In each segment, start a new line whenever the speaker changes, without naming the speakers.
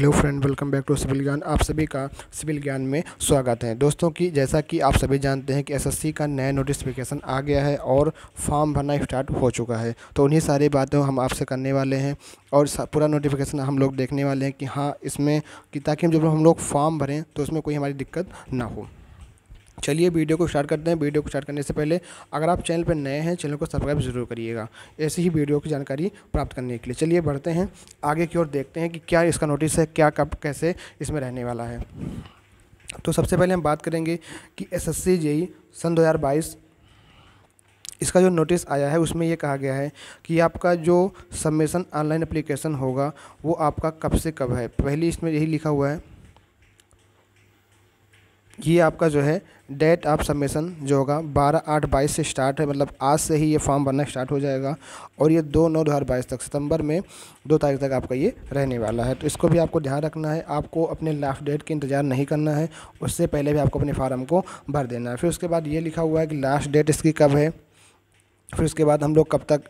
Hello friend welcome back to civil Gyan आप सभी का सिविल ज्ञान में स्वागत है दोस्तों की जैसा कि आप सभी जानते हैं कि एसएससी का नया नोटिफिकेशन आ गया है और फॉर्म भरना स्टार्ट हो चुका है तो उन्हीं सारी बातें हम आपसे करने वाले हैं और पूरा नोटिफिकेशन हम लोग देखने वाले हैं कि हाँ इसमें कि ताकि जब हम लोग फॉर्म भरें तो उसमें कोई हमारी दिक्कत ना हो चलिए वीडियो को स्टार्ट करते हैं वीडियो को स्टार्ट करने से पहले अगर आप चैनल पर नए हैं चैनल को सब्सक्राइब ज़रूर करिएगा ऐसी ही वीडियो की जानकारी प्राप्त करने के लिए चलिए बढ़ते हैं आगे की ओर देखते हैं कि क्या इसका नोटिस है क्या कब कैसे इसमें रहने वाला है तो सबसे पहले हम बात करेंगे कि एस एस सन दो इसका जो नोटिस आया है उसमें ये कहा गया है कि आपका जो सबमिशन ऑनलाइन एप्लीकेशन होगा वो आपका कब से कब है पहले इसमें यही लिखा हुआ है ये आपका जो है डेट ऑफ सबमिशन जो होगा बारह आठ बाईस से स्टार्ट है मतलब आज से ही ये फॉर्म भरना स्टार्ट हो जाएगा और ये दो नौ दो हज़ार बाईस तक सितंबर में दो तारीख तक आपका ये रहने वाला है तो इसको भी आपको ध्यान रखना है आपको अपने लास्ट डेट के इंतज़ार नहीं करना है उससे पहले भी आपको अपने फार्म को भर देना है फिर उसके बाद ये लिखा हुआ है कि लास्ट डेट इसकी कब है फिर उसके बाद हम लोग कब तक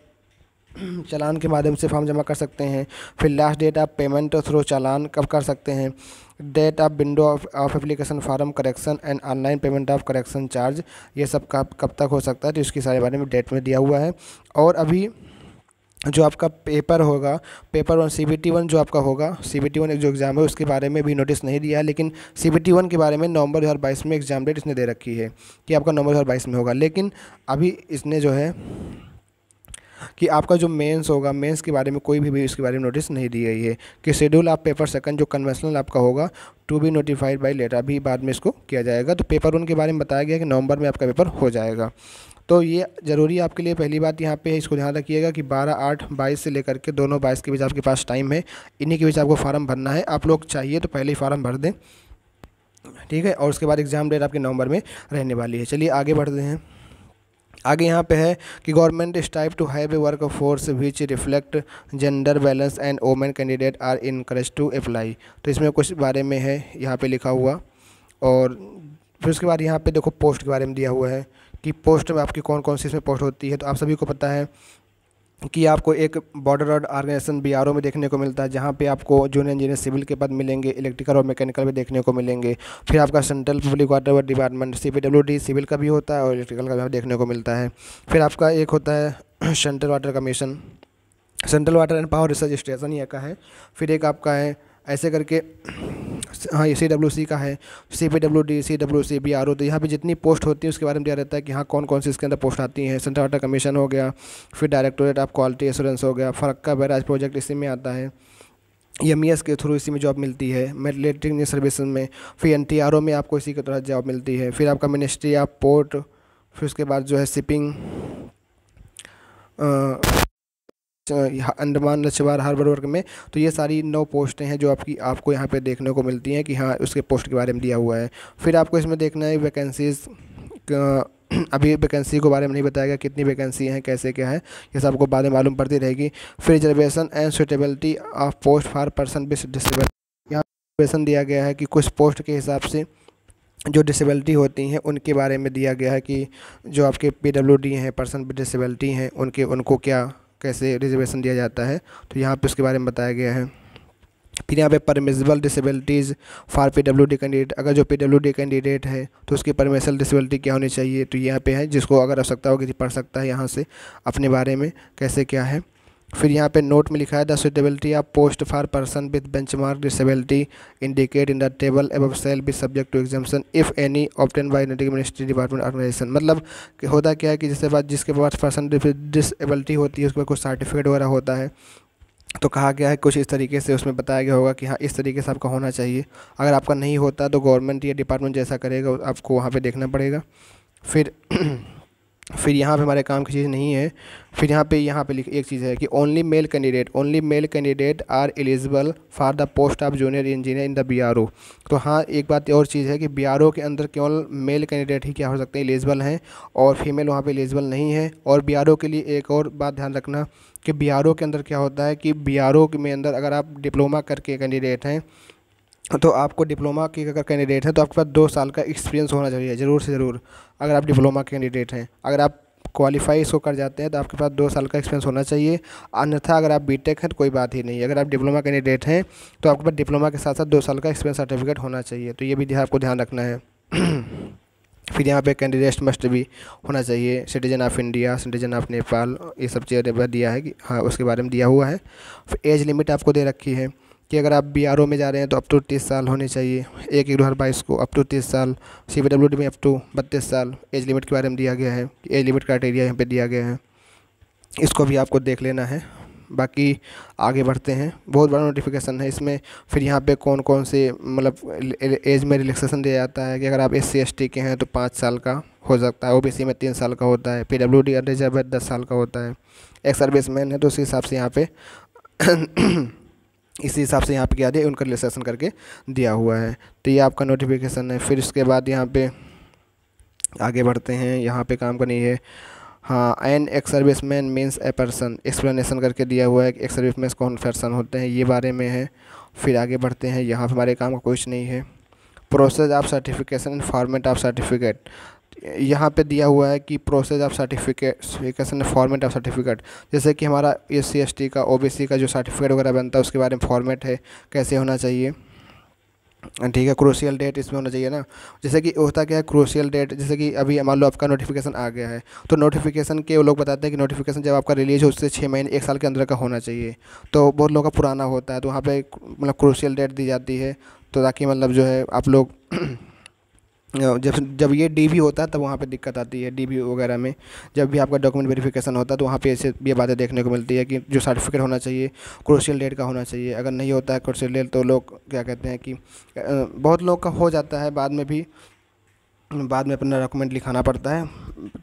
चालान के माध्यम से फॉर्म जमा कर सकते हैं फिर लास्ट डेट आप पेमेंट थ्रू चालान कब कर सकते हैं date of window of application form correction and online payment of correction charge ये सब कब कब तक हो सकता है तो इसके सारे बारे में डेट में दिया हुआ है और अभी जो आपका पेपर होगा paper one C B T one जो आपका होगा सी बी टी वन एक जो एग्ज़ाम है उसके बारे में भी नोटिस नहीं दिया है लेकिन सी बी टी वन के बारे में नवंबर दो हज़ार बाईस में एग्ज़ाम डेट इसने दे रखी है कि आपका नवंबर दो हज़ार बाईस में होगा लेकिन अभी इसने जो है कि आपका जो मेंस होगा मेंस के बारे में कोई भी, भी इसके बारे में नोटिस नहीं दी गई है कि शेड्यूल ऑफ पेपर सेकंड जो कन्वेंशनल आपका होगा to be notified by letter अभी बाद में इसको किया जाएगा तो पेपर उनके बारे में बताया गया कि नवंबर में आपका पेपर हो जाएगा तो ये ज़रूरी आपके लिए पहली बात यहाँ पे है इसको ध्यान रखिएगा कि 12 आठ 22 से लेकर के दोनों 22 के बीच आपके पास टाइम है इन्हीं के बीच आपको फॉर्म भरना है आप लोग चाहिए तो पहले ही फॉर्म भर दें ठीक है और उसके बाद एग्ज़ाम डेट आपके नवंबर में रहने वाली है चलिए आगे बढ़ते हैं आगे यहाँ पे है कि government strive to have a work force which reflect gender balance and women candidate are encourage to apply तो इसमें कुछ बारे में है यहाँ पे लिखा हुआ और फिर उसके बाद यहाँ पे देखो पोस्ट के बारे में दिया हुआ है कि पोस्ट में आपकी कौन कौन सी इसमें पोस्ट होती है तो आप सभी को पता है कि आपको एक border road organisation B R में देखने को मिलता है जहाँ पे आपको जूनियर इंजीनियर सिविल के पद मिलेंगे इलेक्ट्रिकल और मैकेनिकल भी देखने को मिलेंगे फिर आपका central public water department C civil का भी होता है और इलेक्ट्रिकल का भी देखने को मिलता है फिर आपका एक होता है central water commission central water and power research station ये का है फिर एक आपका है ऐसे करके हाँ ये सी डब्ल्यू सी का है C P W D C W C B R O तो यहाँ पर जितनी पोस्ट होती है उसके बारे में दिया रहता है कि हाँ कौन कौन सी इसके अंदर पोस्ट आती हैं सेंट्रल वाटर कमीशन हो गया फिर डायरेक्टोरेट ऑफ क्वालिटी एश्योरेंस हो गया फरक्का बैराज प्रोजेक्ट इसी में आता है एम ई एस के थ्रू इसी में जॉब मिलती है मेडिलेटरी सर्विस में फिर एन टी आर ओ में आपको इसी के तहत जॉब मिलती है फिर आपका मिनिस्ट्री ऑफ पोर्ट फिर उसके बाद जो है शिपिंग अंडमान निकोबार हार्बर वर्ग में तो ये सारी नौ पोस्टें हैं जो आपकी आपको यहाँ पे देखने को मिलती हैं कि हाँ उसके पोस्ट के बारे में दिया हुआ है फिर आपको इसमें देखना है वैकेंसीज़ अभी वैकेंसी के बारे में नहीं बताया गया कितनी वैकेंसी हैं कैसे क्या है ये सब आपको बाद में मालूम पड़ती रहेगी फिर reservation and suitability of post for person with disable यहाँ रिजर्वेशन दिया गया है कि कुछ पोस्ट के हिसाब से जो डिसेबिलिटी होती हैं उनके बारे में दिया गया है कि जो आपके पी हैं पर्सन विद डिसेबिलिटी हैं उनके उनको क्या कैसे रिजर्वेशन दिया जाता है तो यहाँ पे उसके बारे में बताया गया है फिर यहाँ पे permissible disabilities for P W D candidate अगर जो पी डब्ल्यू डी कैंडिडेट है तो उसकी परमिशल डिसेबिलिटी क्या होनी चाहिए तो यहाँ पे है जिसको अगर आवश्यकता होगी तो पढ़ सकता है यहाँ से अपने बारे में कैसे क्या है फिर यहाँ पे नोट में लिखा है the suitability of post for person with benchmark disability indicate in the table above shall be subject to examination if any obtain by unity ministry department organisation मतलब कि होता क्या है कि जिसके बाद जिसके पास पर्सन डिसेबिलिटी होती है उसके कुछ सर्टिफिकेट वगैरह होता है तो कहा गया है कुछ इस तरीके से उसमें बताया गया होगा कि हाँ इस तरीके से आपका होना चाहिए अगर आपका नहीं होता तो गवर्नमेंट या डिपार्टमेंट जैसा करेगा आपको वहाँ पर देखना पड़ेगा फिर फिर यहाँ पे हमारे काम की चीज़ नहीं है फिर यहाँ पे यहाँ पे लिख एक चीज़ है कि only male candidate only male candidate are eligible for the post of junior engineer in the B तो हाँ एक बात और चीज़ है कि बी के अंदर केवल मेल कैंडिडेट ही क्या हो सकते हैं एलिजिबल हैं और फीमेल वहाँ पर एलिजिबल नहीं है और बी के लिए एक और बात ध्यान रखना कि बी के अंदर क्या होता है कि बी के में अंदर अगर आप डिप्लोमा करके कैंडिडेट हैं तो आपको डिप्लोमा की अगर कैंडिडेट हैं तो आपके पास दो साल का एक्सपीरियंस होना चाहिए ज़रूर से ज़रूर अगर आप डिप्लोमा के कैंडिडेट हैं अगर आप क्वालिफाई इसको कर जाते हैं तो आपके पास दो साल का एक्सपीरियंस होना चाहिए अन्यथा अगर आप बीटेक हैं तो कोई बात ही नहीं अगर आप डिप्लोमा कैंडिडेट हैं तो आपके पास डिप्लोमा के साथ साथ दो साल का एक्सपीरियंस सर्टिफिकेट होना चाहिए तो ये भी आपको ध्यान रखना है फिर यहाँ पे कैंडिडेट मस्ट भी होना चाहिए citizen of India citizen of Nepal ये सब चीज़ें दिया है कि हाँ उसके बारे में दिया हुआ है फिर एज लिमिट आपको दे रखी है कि अगर आप बी में जा रहे हैं तो अप टू तीस साल होने चाहिए एक एक दो हज़ार बाईस को अप टू तीस साल सी में अप टू बत्तीस साल एज लिमिट के बारे में दिया गया है एज लिमिट क्राइटेरिया यहाँ पर दिया गया है इसको भी आपको देख लेना है बाकी आगे बढ़ते हैं बहुत बड़ा नोटिफिकेशन है इसमें फिर यहाँ पे कौन कौन से मतलब एज में रिलैक्सेशन दिया जाता है कि अगर आप एस सी के हैं तो पाँच साल का हो सकता है ओबीसी में तीन साल का होता है पी डब्ल्यू डी रिजर्व है दस साल का होता है एक सर्विस मैन है तो उस हिसाब से यहाँ पे इसी हिसाब से यहाँ पे क्या दिया उनका रिलेशन करके दिया हुआ है तो ये आपका नोटिफिकेशन है फिर इसके बाद यहाँ पे आगे बढ़ते हैं यहाँ पे काम करनी है हाँ an ex service man means a person explanation करके दिया हुआ है कि एक्स सर्विस मैन कौन पर्सन होते हैं ये बारे में है फिर आगे बढ़ते हैं यहाँ पर हमारे काम का कुछ नहीं है process of certification format of certificate यहाँ पे दिया हुआ है कि process of certification format of certificate जैसे कि हमारा एस सी एस टी का ओ बी सी का जो सर्टिफिकेट वगैरह बनता है उसके बारे में फॉर्मेट है कैसे होना चाहिए ठीक है क्रोशियल डेट इसमें होना चाहिए ना जैसे कि होता क्या है क्रोशियल डेट जैसे कि अभी मान लो आपका नोटिफिकेशन आ गया है तो नोटिफिकेशन के वो लोग बताते हैं कि नोटिफिकेशन जब आपका रिलीज हो उससे छः महीने एक साल के अंदर का होना चाहिए तो बहुत लोगों का पुराना होता है तो वहाँ पे मतलब क्रोशियल डेट दी जाती है तो ताकि मतलब जो है आप लोग जब जब ये डी होता है तब वहाँ पे दिक्कत आती है डी वगैरह में जब भी आपका डॉक्यूमेंट वेरिफिकेशन होता है तो वहाँ पे ऐसे ये बातें देखने को मिलती है कि जो सर्टिफिकेट होना चाहिए क्रोशियल डेट का होना चाहिए अगर नहीं होता है क्रोशियल डेट तो लोग क्या कहते हैं कि बहुत लोग का हो जाता है बाद में भी बाद में अपना डॉक्यूमेंट लिखाना पड़ता है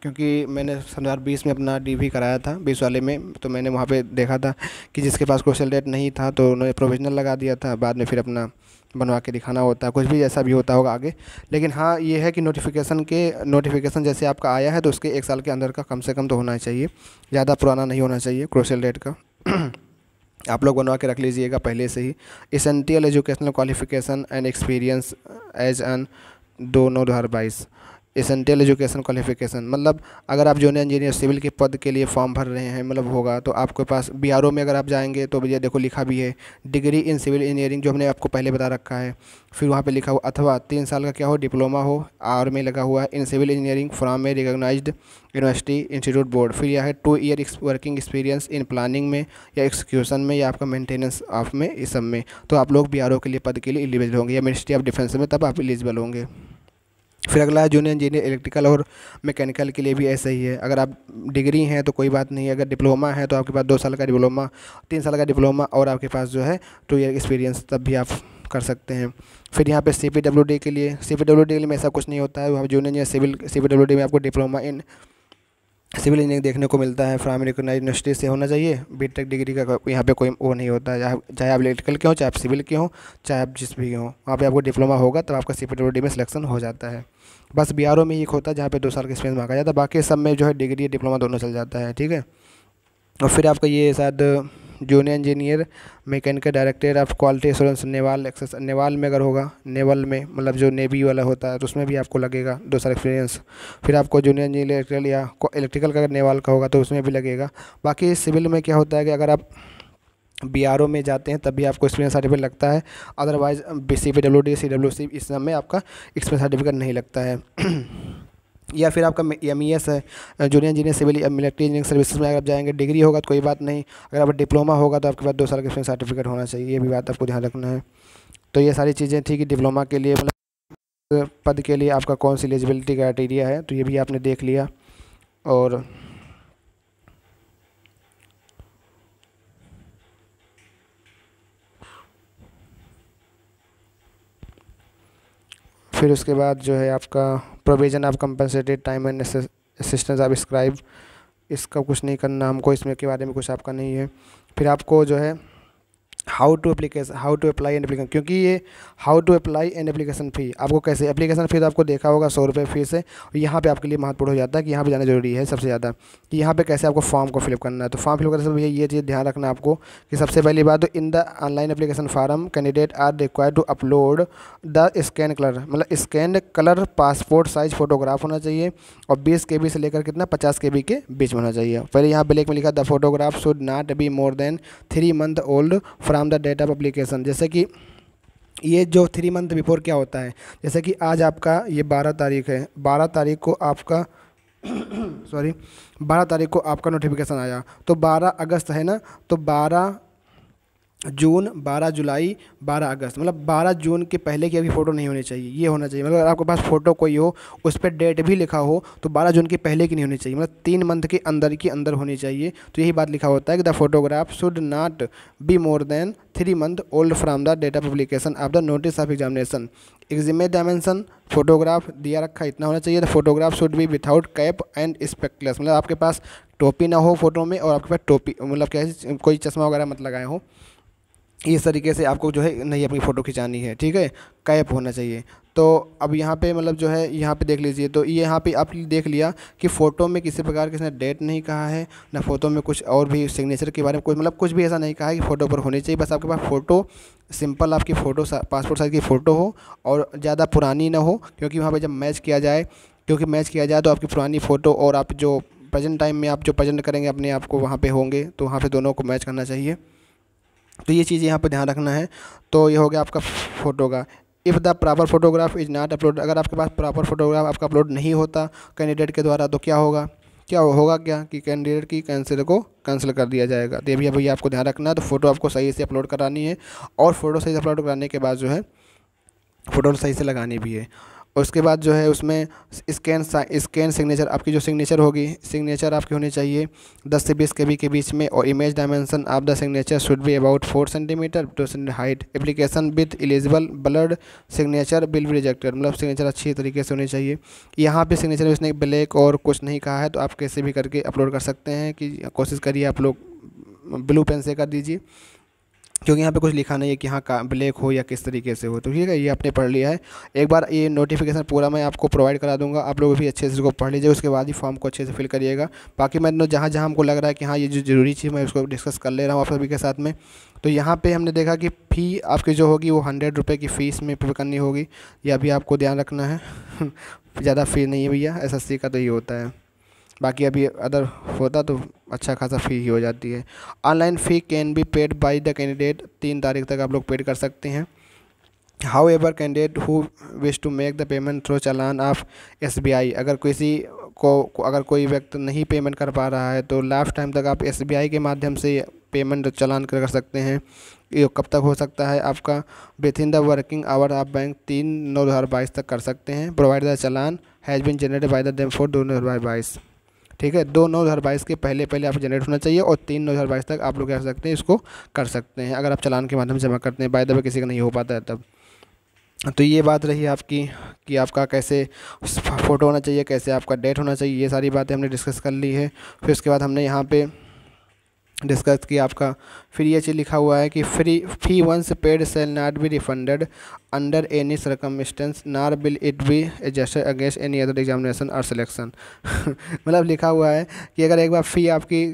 क्योंकि मैंने सन हज़ार बीस में अपना भी कराया था बीस वाले में तो मैंने वहाँ पर देखा था कि जिसके पास क्रोशियल डेट नहीं था तो उन्होंने प्रोविजनल लगा दिया था बाद में फिर अपना बनवा के दिखाना होता है कुछ भी जैसा भी होता होगा आगे लेकिन हाँ ये है कि नोटिफिकेशन के नोटिफिकेशन जैसे आपका आया है तो उसके एक साल के अंदर का कम से कम तो होना चाहिए ज़्यादा पुराना नहीं होना चाहिए क्रोशल डेट का आप लोग बनवा के रख लीजिएगा पहले से ही essential educational qualification and experience as on दो नौ दो हज़ार बाईस एसेंटियल एजुकेशन क्वालिफिकेशन मतलब अगर आप जूनियर इंजीनियर सिविल के पद के लिए फॉर्म भर रहे हैं मतलब होगा तो आपके पास बी में अगर आप जाएंगे तो भैया देखो लिखा भी है डिग्री इन सिविल इंजीनियरिंग जो हमने आपको पहले बता रखा है फिर वहाँ पर लिखा हो अथवा तीन साल का क्या हो डिप्लोमा हो आर में लगा हुआ है इन सिविल इंजीनियरिंग फ्राम में रिकोगनाइज यूनिवर्सिटी इंस्टीट्यूट बोर्ड फिर यह है two year working experience in planning में या एक्सिक्यूशन में या आपका मेंटेनेंस ऑफ में इस सब में तो आप लोग बी के लिए पद के लिए एलिजिबल होंगे या मिनिस्ट्री ऑफ डिफेंस में तब आप एलिजिबल होंगे फिर अगला है जूनियर इंजीनियर इलेक्ट्रिकल और मैकेनिकल के लिए भी ऐसा ही है अगर आप डिग्री हैं तो कोई बात नहीं अगर डिप्लोमा है तो आपके पास दो साल का डिप्लोमा तीन साल का डिप्लोमा और आपके पास जो है टू ईयर एक्सपीरियंस तब भी आप कर सकते हैं फिर यहाँ पे सी पी डब्ल्यू डी के लिए सी पी डब्ल्यू डी के लिए ऐसा कुछ नहीं होता है वहाँ junior engineer civil C P W D में आपको डिप्लोमा इन सिविल इंजीनियरिंग देखने को मिलता है फ्राम रिकोनाइज यूनिवर्सिटी से होना चाहिए बी टेक डिग्री का यहाँ पे कोई वो नहीं होता है चाहे आप इलेक्ट्रिकल के हों चाहे आप सिविल के हों चाहे आप जिस भी हों वहाँ पे आपको डिप्लोमा होगा तब तो आपका सी पी डब्ल्यू डी में सिलेक्शन हो जाता है बस बी में एक होता है जहाँ पर दो साल का एक्सपीरियंस मांगा जाता है बाकी सब में जो है डिग्री या डिप्लोमा दोनों चल जाता है ठीक है और फिर आपका ये शायद junior engineer mechanical director of quality assurance naval access naval में अगर होगा नेवल में मतलब जो नेवी वाला होता है तो उसमें भी आपको लगेगा दो साल एक्सपीरियंस फिर आपको जूनियर इंजीनियर इलेक्ट्रिकल या इलेक्ट्रिकल का अगर नेवाल का होगा तो उसमें भी लगेगा बाकी सिविल में क्या होता है कि अगर आप बी आर ओ में जाते हैं तब भी आपको एक्सपीरियंस सर्टिफिकेट लगता है otherwise C P W D C W C इस सब में आपका एक्सपीरियंस सर्टिफिकेट नहीं लगता है या फिर आपका एम ई एस है junior engineer civil military engineering services में अगर आप जाएंगे डिग्री होगा तो कोई बात नहीं अगर आप डिप्लोमा होगा तो आपके पास दो साल का एक्सपीरियंस सर्टिफिकेट होना चाहिए ये भी बात आपको ध्यान रखना है तो ये सारी चीज़ें थी कि डिप्लोमा के लिए मतलब पद के लिए आपका कौन सी एलिजिबिलिटी क्राइटेरिया है तो ये भी आपने देख लिया और फिर उसके बाद जो है आपका provision of compensated time and assistance आप स्क्राइब इसका कुछ नहीं करना हमको इसमें के बारे में कुछ आपका नहीं है फिर आपको जो है how to application how to apply and application क्योंकि ये how to apply and application fee आपको कैसे एप्लीकेशन फ़ी तो आपको देखा होगा सौ रुपये फीस है और यहाँ पे आपके लिए महत्वपूर्ण हो जाता है कि यहाँ पे जाना जरूरी है सबसे ज़्यादा कि यहाँ पे कैसे आपको फॉर्म को फिलअप करना है तो फॉर्म फिलअप करते समय ये चीज़ ध्यान रखना आपको कि सबसे पहली बात तो in the online application form candidate are require to upload the scan colour मतलब scan colour passport size photograph होना चाहिए और बीस के से लेकर कितना पचास के के बीच में होना चाहिए पहले यहाँ ब्लैक में लिखा the photograph should not be more than three month old from from the date of application जैसे कि ये जो थ्री मंथ बिफोर क्या होता है जैसे कि आज आपका ये बारह तारीख है बारह तारीख को आपका सॉरी बारह तारीख को आपका नोटिफिकेशन आया तो बारह अगस्त है ना तो बारह जून 12 जुलाई 12 अगस्त मतलब 12 जून के पहले की अभी फ़ोटो नहीं होनी चाहिए ये होना चाहिए मतलब अगर आपके पास फ़ोटो कोई हो उस पर डेट भी लिखा हो तो 12 जून के पहले की नहीं होनी चाहिए मतलब तीन मंथ के अंदर के अंदर होनी चाहिए तो यही बात लिखा होता है कि the photograph should not be more than three month old from the date of publication of the notice of examination एग्जिमे डायमेंशन फोटोग्राफ दिया रखा इतना होना चाहिए the photograph should be without cap and specless मतलब आपके पास टोपी ना हो फोटो में और आपके पास टोपी मतलब क्या कोई चश्मा वगैरह मत लगाए हो इस तरीके से आपको जो है नहीं अपनी फ़ोटो खिंचानी है ठीक है कैप होना चाहिए तो अब यहाँ पे मतलब जो है यहाँ पे देख लीजिए तो ये यहाँ पे आप देख लिया कि फ़ोटो में किसी प्रकार किसने डेट नहीं कहा है ना फ़ोटो में कुछ और भी सिग्नेचर के बारे में कुछ मतलब कुछ भी ऐसा नहीं कहा है कि फ़ोटो पर होनी चाहिए बस आपके पास फ़ोटो सिंपल आपकी फ़ोटो पासपोर्ट साइज़ की फ़ोटो हो और ज़्यादा पुरानी ना हो क्योंकि वहाँ पर जब मैच किया जाए क्योंकि मैच किया जाए तो आपकी पुरानी फ़ोटो और आप जो प्रेजेंट टाइम में आप जो प्रजेंट करेंगे अपने आप को वहाँ पर होंगे तो वहाँ पर दोनों को मैच करना चाहिए तो ये चीज़ यहाँ पर ध्यान रखना है तो ये हो गया आपका फ़ोटो का if the proper photograph is not upload अगर आपके पास प्रॉपर फोटोग्राफ आपका अपलोड नहीं होता कैंडिडेट के द्वारा तो क्या होगा क्या होगा क्या कि कैंडिडेट की कैंसिल को कैंसिल कर दिया जाएगा तो भी भैया आपको ध्यान रखना है तो फ़ोटो आपको सही से अपलोड करानी है और फ़ोटो सही से अपलोड कराने के बाद जो है फ़ोटो सही से लगानी भी है और उसके बाद जो है उसमें स्कैन स्कैन सिग्नेचर आपकी जो सिग्नेचर होगी सिग्नेचर आपकी होनी चाहिए 10 से 20 के बी के बीच में और image dimension of the signature should be about four centimetre to height application with illegible blurred signature will भी रिजेक्टेड मतलब सिग्नेचर अच्छी तरीके से होनी चाहिए यहाँ पर सिग्नेचर उसने ब्लैक और कुछ नहीं कहा है तो आप कैसे भी करके अपलोड कर सकते हैं कि कोशिश करिए आप लोग ब्लू पेन से कर दीजिए क्योंकि यहाँ पे कुछ लिखा नहीं है कि हाँ का ब्लैक हो या किस तरीके से हो तो ठीक है ये आपने पढ़ लिया है एक बार ये नोटिफिकेशन पूरा मैं आपको प्रोवाइड करा दूंगा आप लोग भी अच्छे से इसको पढ़ लीजिए उसके बाद ही फॉर्म को अच्छे से फिल करिएगा बाकी मैं जहाँ जहाँ हमको लग रहा है कि हाँ ये जो जरूरी चीज़ मैं उसको डिस्कस कर ले रहा हूँ आप सभी के साथ में तो यहाँ पर हमने देखा कि फ़ी आपकी जो होगी वो हंड्रेड रुपये की फ़ीस में पे करनी होगी यह भी आपको ध्यान रखना है ज़्यादा फ़ी नहीं है भैया एस का तो ये होता है बाकी अभी अदर होता तो अच्छा खासा फ़ी ही हो जाती है online fee can be paid by the candidate तीन तारीख तक आप लोग पेड कर सकते हैं however candidate who wish to make the payment through challan of S B I अगर किसी को अगर कोई व्यक्ति नहीं पेमेंट कर पा रहा है तो लास्ट टाइम तक आप एस बी आई के माध्यम से पेमेंट चलान कर सकते हैं ये कब तक हो सकता है आपका within the working hour आप बैंक तीन नौ दो हज़ार बाईस तक कर सकते हैं provide the challan has been generated by the them four दो हज़ार बाईस ठीक है दो नौ हज़ार बाईस के पहले पहले आप जनरेट होना चाहिए और तीन नौ हज़ार बाईस तक आप लोग क्या सकते हैं इसको कर सकते हैं अगर आप चालान के माध्यम से जमा करते हैं बाय दबे किसी का नहीं हो पाता है तब तो ये बात रही आपकी कि आपका कैसे फ़ोटो होना चाहिए कैसे आपका डेट होना चाहिए ये सारी बातें हमने डिस्कस कर ली है फिर उसके बाद हमने यहाँ पर डिस्कस किया आपका फिर ये चीज़ लिखा हुआ है कि free fee once paid shall not be refunded under any circumstance nor will it be adjusted against any other examination और सिलेक्शन मतलब लिखा हुआ है कि अगर एक बार फ़ी आपकी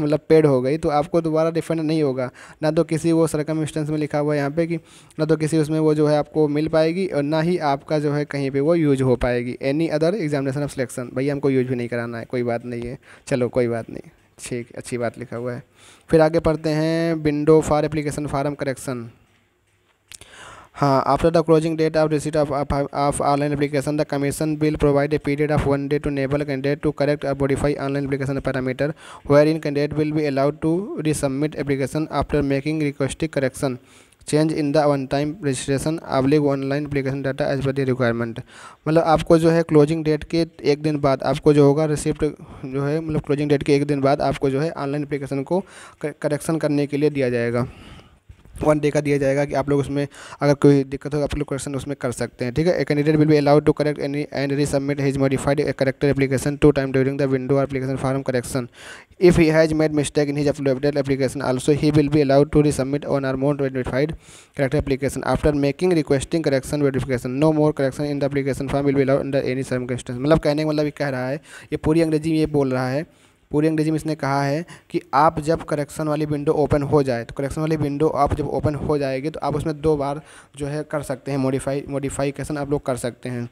मतलब पेड हो गई तो आपको दोबारा रिफंड नहीं होगा ना तो किसी वो सरकमस्टेंस में लिखा हुआ है यहाँ पे कि ना तो किसी उसमें वो जो है आपको मिल पाएगी और ना ही आपका जो है कहीं पर वो यूज हो पाएगी any other examination of selection भैया हमको यूज भी नहीं कराना है कोई बात नहीं है चलो कोई बात नहीं अच्छी अच्छी बात लिखा हुआ है फिर आगे पढ़ते हैं window for application form correction हाँ after the closing date of receipt of of online application the commission will provide a period of one day to enable candidate to correct और modify online application parameter wherein candidate will be allowed to resubmit application after making requesting correction change in the one time registration अब्लिक online application data as per the requirement मतलब आपको जो है closing date के एक दिन बाद आपको जो होगा रिसिप्ट जो है मतलब क्लोजिंग डेट के एक दिन बाद आपको जो है ऑनलाइन अप्लीकेशन को करेक्शन करने के लिए दिया जाएगा वन डे का दिया जाएगा कि आप लोग उसमें अगर कोई दिक्कत हो आप लोग क्वेश्चन उसमें कर सकते हैं ठीक है candidate will be allowed to correct any and resubmit his modified corrected application two time during the window application form correction if he has made mistake in his updated application also he will be allowed to resubmit one or more modified corrected application after making requesting correction verification no more correction in the application form will be allowed under any circumstance मतलब कहने का मतलब ये कह रहा है ये पूरी अंग्रेजी में ये बोल रहा है पूरी अंग्रेजी में इसने कहा है कि आप जब करेक्शन वाली विंडो ओपन हो जाए तो करेक्शन वाली विंडो आप जब ओपन हो जाएगी तो आप उसमें दो बार जो है कर सकते हैं मॉडिफाई मॉडिफाइकेशन आप लोग कर सकते हैं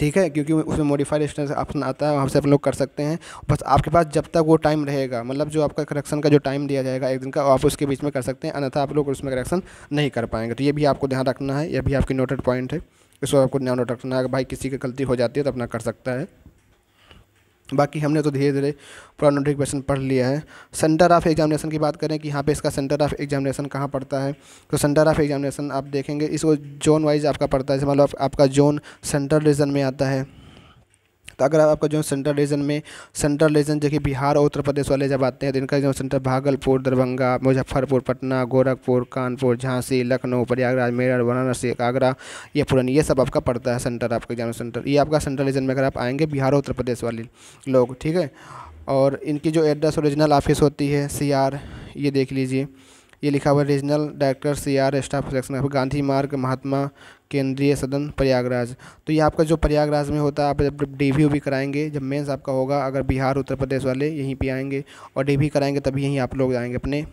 ठीक है क्योंकि उसमें मॉडिफाइड स्टेंस ऑप्शन आता है वहाँ से आप लोग कर सकते हैं बस आपके पास जब तक वो टाइम रहेगा मतलब जो आपका करेक्शन का जो टाइम दिया जाएगा एक दिन का आप उसके बीच में कर सकते हैं अन्यथा आप लोग उसमें करेक्शन नहीं कर पाएंगे तो ये भी आपको ध्यान रखना है यह भी आपकी नोटेड पॉइंट है इसको आपको ध्यान रखना है भाई किसी की गलती हो जाती है तो अपना कर सकता है बाकी हमने तो धीरे धीरे पूरा नोटिफिकेशन पढ़ लिया है सेंटर ऑफ एग्जामिनेशन की बात करें कि यहाँ पे इसका सेंटर ऑफ एग्जामिनेशन कहाँ पड़ता है तो सेंटर ऑफ एग्जामिनेशन आप देखेंगे इसको जोन वाइज आपका पड़ता है मतलब मान लो आपका जोन सेंट्रल रीजन में आता है तो अगर आपका जो सेंट्रल रीजन में सेंट्रल रीजन जो कि बिहार और उत्तर प्रदेश वाले जब आते हैं तो इनका जो सेंटर भागलपुर दरभंगा मुजफ्फरपुर पटना गोरखपुर कानपुर झांसी लखनऊ प्रयागराज मेरठ वाराणसी आगरा ये पुरानी ये सब आपका पड़ता है सेंटर आपका एग्जाम सेंटर ये आपका सेंट्रल रीजन में अगर आप आएंगे बिहार और उत्तर प्रदेश वाले लोग ठीक है और इनकी जो एड्रेस ओरिजिनल ऑफिस होती है सी ये देख लीजिए ये लिखा हुआ regional director C R staff section Gandhi Marg Mahatma केंद्रीय सदन प्रयागराज तो ये आपका जो प्रयागराज में होता है आप जब डी वी कराएंगे जब मेंस आपका होगा अगर बिहार उत्तर प्रदेश वाले यहीं पे आएंगे और डी कराएंगे तभी यहीं आप लोग जाएंगे अपने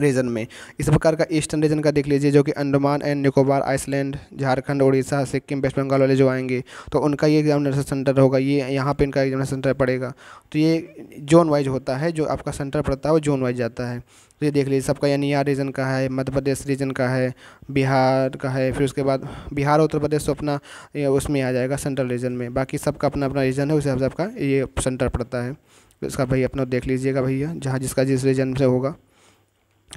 रीजन में इस प्रकार का ईस्टर्न रीजन का देख लीजिए जो कि Andaman and Nicobar island Jharkhand Orissa Sikkim West Bengal वाले जो आएंगे तो उनका ये एग्जामिनेशन सेंटर होगा ये यहाँ पे इनका एग्जामिनेशन सेंटर पड़ेगा तो ये जोन वाइज होता है जो आपका सेंटर पड़ता है वो जोन वाइज जाता है तो ये देख लीजिए सबका यानी यहाँ रीजन का है मध्य प्रदेश रीजन का है बिहार का है फिर उसके बाद बिहार उत्तर प्रदेश तो अपना उसमें आ जाएगा सेंट्रल रीजन में बाकी सबका अपना अपना रीजन है उस हिसाब से आपका ये सेंटर पड़ता है तो इसका भाई अपना देख लीजिएगा भैया जहाँ जिसका जिस रीजन से होगा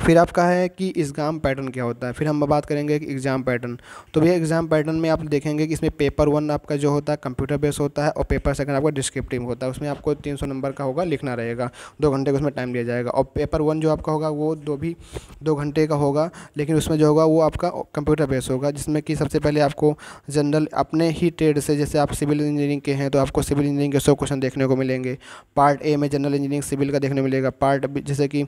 फिर आपका है कि एग्जाम पैटर्न क्या होता है फिर हम बात करेंगे कि एग्ज़ाम पैटर्न तो भैया एग्ज़ाम पैटर्न में आप देखेंगे कि इसमें पेपर वन आपका जो होता है कंप्यूटर बेस होता है और पेपर सेकंड आपका डिस्क्रिप्टिव होता है उसमें आपको तीन सौ नंबर का होगा लिखना रहेगा दो घंटे का उसमें टाइम लिया जाएगा और पेपर वन जो आपका होगा वो दो भी दो घंटे का होगा लेकिन उसमें जो होगा वो आपका कंप्यूटर बेस होगा जिसमें कि सबसे पहले आपको जनरल अपने ही ट्रेड से जैसे आप सिविल इंजीनियरिंग के हैं तो आपको सिविल इंजीनियरिंग के सौ क्वेश्चन देखने को मिलेंगे पार्ट ए में जनरल इंजीनियरिंग सिविल का देखने मिलेगा पार्ट जैसे कि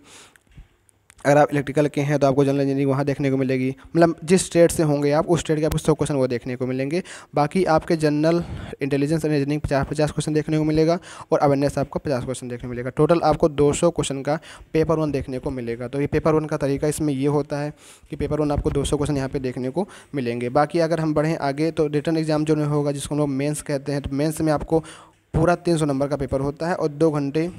अगर आप इलेक्ट्रिकल के हैं तो आपको जनरल इंजीनियरिंग वहाँ देखने को मिलेगी मतलब जिस स्टेट से होंगे आप उस स्टेट के आपको सौ क्वेश्चन वो देखने को मिलेंगे बाकी आपके जनरल इंटेलिजेंस एंड इंजीनियरिंग पचास पचास क्वेश्चन देखने को मिलेगा और अवेयरनेस आपको पचास क्वेश्चन देखने को मिलेगा टोटल आपको दो क्वेश्चन का पेपर वन देखने को मिलेगा तो ये पेपर वन का तरीका इसमें ये होता है कि पेपर वन आपको दो क्वेश्चन यहाँ पर देखने को मिलेंगे बाकी अगर हम बढ़ें आगे तो रिटर्न एग्जाम जो होगा जिसको हम लोग मेन्स कहते हैं तो मेन्स में आपको पूरा तीन सौ नंबर का पेपर होता है और दो घंटे